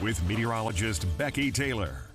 with meteorologist Becky Taylor.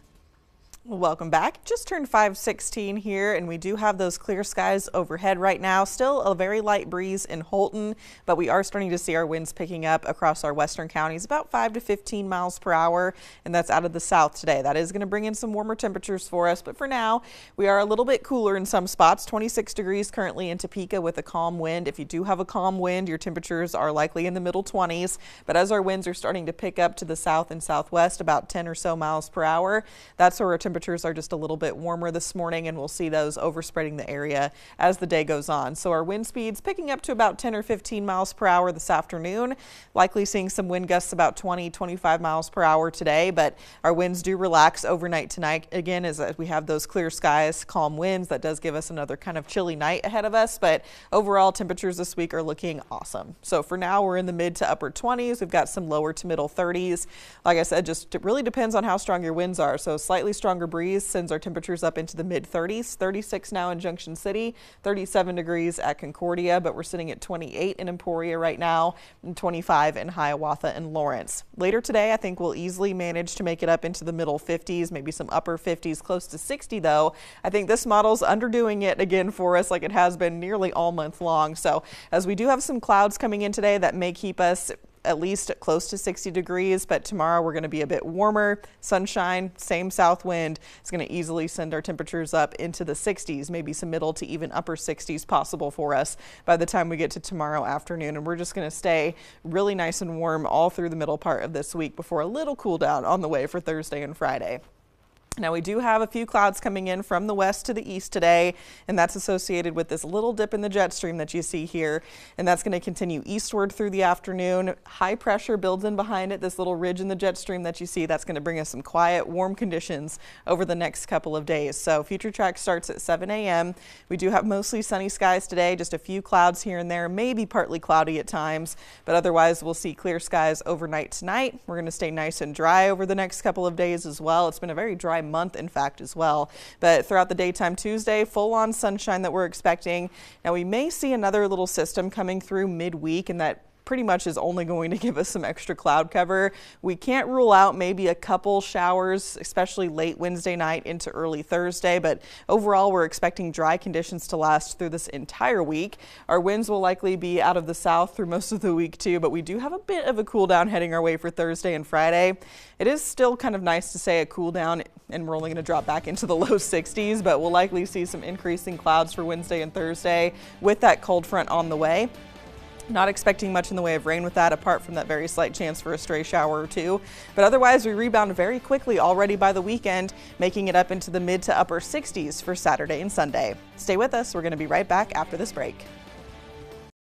Welcome back. Just turned 516 here, and we do have those clear skies overhead right now. Still a very light breeze in Holton, but we are starting to see our winds picking up across our western counties about 5 to 15 miles per hour, and that's out of the south today. That is going to bring in some warmer temperatures for us, but for now, we are a little bit cooler in some spots. 26 degrees currently in Topeka with a calm wind. If you do have a calm wind, your temperatures are likely in the middle 20s, but as our winds are starting to pick up to the south and southwest about 10 or so miles per hour, that's where our temperatures temperatures are just a little bit warmer this morning, and we'll see those overspreading the area as the day goes on. So our wind speeds picking up to about 10 or 15 miles per hour this afternoon. Likely seeing some wind gusts about 20, 25 miles per hour today, but our winds do relax overnight tonight again as we have those clear skies, calm winds. That does give us another kind of chilly night ahead of us, but overall temperatures this week are looking awesome. So for now, we're in the mid to upper 20s. We've got some lower to middle 30s. Like I said, just it really depends on how strong your winds are. So slightly stronger stronger breeze sends our temperatures up into the mid 30s. 36 now in Junction City, 37 degrees at Concordia, but we're sitting at 28 in Emporia right now, and 25 in Hiawatha and Lawrence. Later today, I think we'll easily manage to make it up into the middle 50s, maybe some upper 50s, close to 60 though. I think this model's underdoing it again for us like it has been nearly all month long. So as we do have some clouds coming in today that may keep us at least close to 60 degrees, but tomorrow we're going to be a bit warmer. Sunshine, same south wind. It's going to easily send our temperatures up into the 60s, maybe some middle to even upper 60s possible for us by the time we get to tomorrow afternoon. And we're just going to stay really nice and warm all through the middle part of this week before a little cool down on the way for Thursday and Friday. Now we do have a few clouds coming in from the west to the east today, and that's associated with this little dip in the jet stream that you see here. And that's going to continue eastward through the afternoon. High pressure builds in behind it, this little ridge in the jet stream that you see. That's going to bring us some quiet, warm conditions over the next couple of days. So future track starts at 7 a.m. We do have mostly sunny skies today, just a few clouds here and there, maybe partly cloudy at times, but otherwise we'll see clear skies overnight tonight. We're going to stay nice and dry over the next couple of days as well. It's been a very dry month, in fact, as well. But throughout the daytime Tuesday, full on sunshine that we're expecting. Now, we may see another little system coming through midweek, and that pretty much is only going to give us some extra cloud cover. We can't rule out maybe a couple showers, especially late Wednesday night into early Thursday, but overall we're expecting dry conditions to last through this entire week. Our winds will likely be out of the south through most of the week too, but we do have a bit of a cool down heading our way for Thursday and Friday. It is still kind of nice to say a cool down and we're only going to drop back into the low 60s, but we'll likely see some increasing clouds for Wednesday and Thursday with that cold front on the way. Not expecting much in the way of rain with that, apart from that very slight chance for a stray shower or two. But otherwise, we rebound very quickly already by the weekend, making it up into the mid to upper 60s for Saturday and Sunday. Stay with us. We're going to be right back after this break.